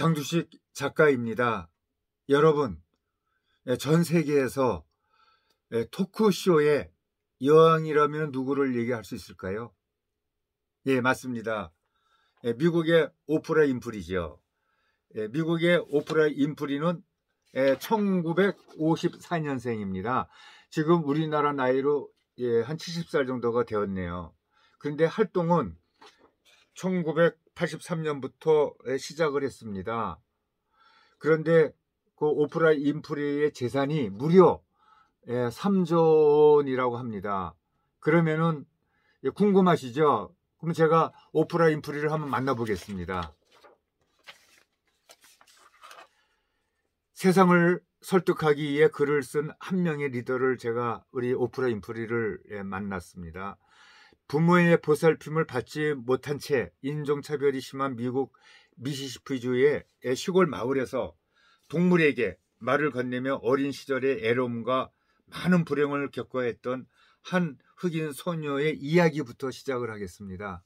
장두식 작가입니다. 여러분, 예, 전 세계에서 예, 토크쇼의 여왕이라면 누구를 얘기할 수 있을까요? 예, 맞습니다. 예, 미국의 오프라 인프리죠. 미국의 오프라 인프리는 1954년생입니다. 지금 우리나라 나이로 한 70살 정도가 되었네요. 근데 활동은 1900 8 3년부터 시작을 했습니다. 그런데 그 오프라 인프리의 재산이 무려 3조 예, 원이라고 합니다. 그러면은 예, 궁금하시죠? 그럼 제가 오프라 인프리를 한번 만나보겠습니다. 세상을 설득하기 위해 글을 쓴 한 명의 리더를 제가 우리 오프라 인프리를 예, 만났습니다. 부모의 보살핌을 받지 못한 채 인종차별이 심한 미국 미시시피주의 시골 마을에서 동물에게 말을 건네며 어린 시절의 애로움과 많은 불행을 겪어 했던 한 흑인 소녀의 이야기부터 시작을 하겠습니다.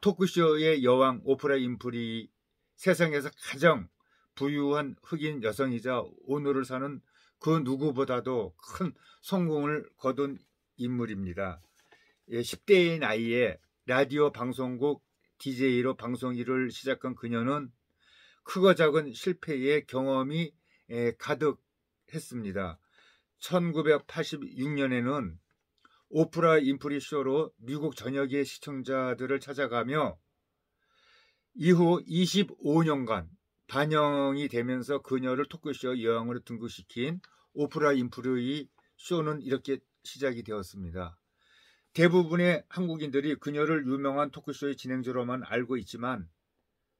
토크쇼의 여왕 오프라 인프리 세상에서 가장 부유한 흑인 여성이자 오늘을 사는 그 누구보다도 큰 성공을 거둔 인물입니다. 1 예, 0대인아이의 라디오 방송국 DJ로 방송 일을 시작한 그녀는 크고 작은 실패의 경험이 예, 가득했습니다. 1986년에는 오프라 인프리 쇼로 미국 전역의 시청자들을 찾아가며 이후 25년간 반영이 되면서 그녀를 토크쇼 여왕으로 등극시킨 오프라 인프리 쇼는 이렇게 시작이 되었습니다. 대부분의 한국인들이 그녀를 유명한 토크쇼의 진행자로만 알고 있지만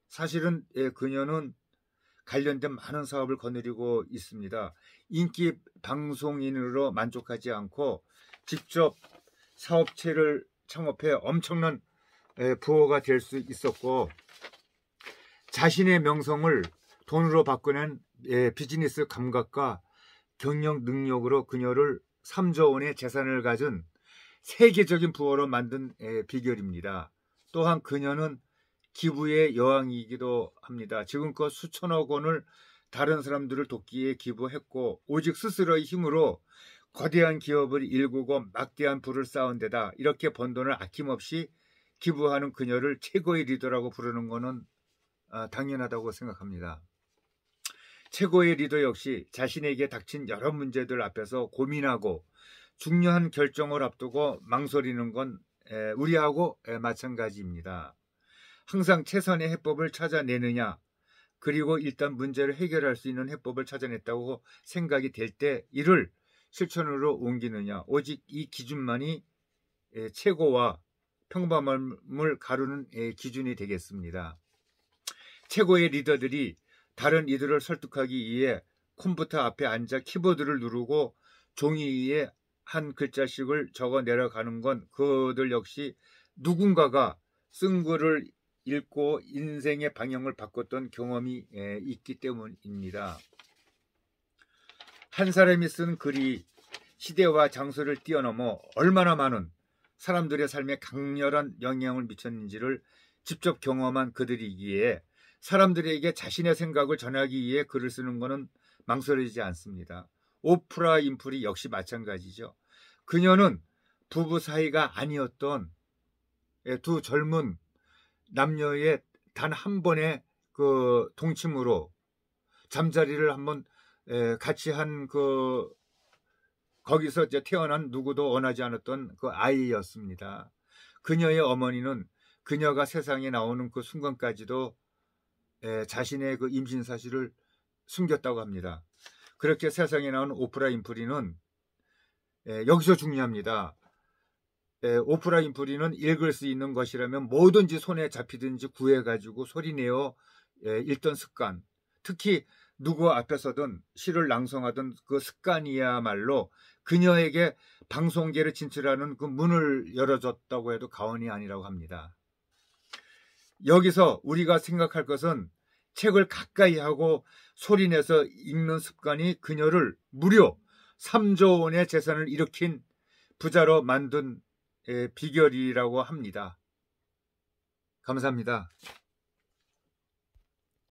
사실은 예, 그녀는 관련된 많은 사업을 거느리고 있습니다. 인기 방송인으로 만족하지 않고 직접 사업체를 창업해 엄청난 예, 부호가 될 수 있었고 자신의 명성을 돈으로 바꾸는 예, 비즈니스 감각과 경영 능력으로 그녀를 3조 원의 재산을 가진 세계적인 부호로 만든 비결입니다. 또한 그녀는 기부의 여왕이기도 합니다. 지금껏 수천억 원을 다른 사람들을 돕기에 기부했고 오직 스스로의 힘으로 거대한 기업을 일구고 막대한 부를 쌓은 데다 이렇게 번 돈을 아낌없이 기부하는 그녀를 최고의 리더라고 부르는 것은 아, 당연하다고 생각합니다. 최고의 리더 역시 자신에게 닥친 여러 문제들 앞에서 고민하고 중요한 결정을 앞두고 망설이는 건 우리하고 마찬가지입니다. 항상 최선의 해법을 찾아내느냐 그리고 일단 문제를 해결할 수 있는 해법을 찾아냈다고 생각이 될 때 이를 실천으로 옮기느냐 오직 이 기준만이 최고와 평범함을 가르는 기준이 되겠습니다. 최고의 리더들이 다른 이들을 설득하기 위해 컴퓨터 앞에 앉아 키보드를 누르고 종이 위에 한 글자씩을 적어 내려가는 건 그들 역시 누군가가 쓴 글을 읽고 인생의 방향을 바꿨던 경험이 예, 있기 때문입니다. 한 사람이 쓴 글이 시대와 장소를 뛰어넘어 얼마나 많은 사람들의 삶에 강렬한 영향을 미쳤는지를 직접 경험한 그들이기에 사람들에게 자신의 생각을 전하기 위해 글을 쓰는 것은 망설이지 않습니다. 오프라 인프리 역시 마찬가지죠. 그녀는 부부 사이가 아니었던 예, 두 젊은 남녀의 단 한 번의 그 동침으로 잠자리를 한번 예, 같이 한 그 거기서 이제 태어난 누구도 원하지 않았던 그 아이였습니다. 그녀의 어머니는 그녀가 세상에 나오는 그 순간까지도 예, 자신의 그 임신 사실을 숨겼다고 합니다. 그렇게 세상에 나온 오프라 인프리는 에, 예, 여기서 중요합니다. 에, 예, 오프라 인프리는 읽을 수 있는 것이라면 뭐든지 손에 잡히든지 구해가지고 소리내어 에, 예, 읽던 습관, 특히 누구 앞에서든 시를 낭송하던 그 습관이야말로 그녀에게 방송계를 진출하는 그 문을 열어줬다고 해도 가언이 아니라고 합니다. 여기서 우리가 생각할 것은 책을 가까이 하고 소리내서 읽는 습관이 그녀를 무려 3조 원의 재산을 일으킨 부자로 만든 비결이라고 합니다. 감사합니다.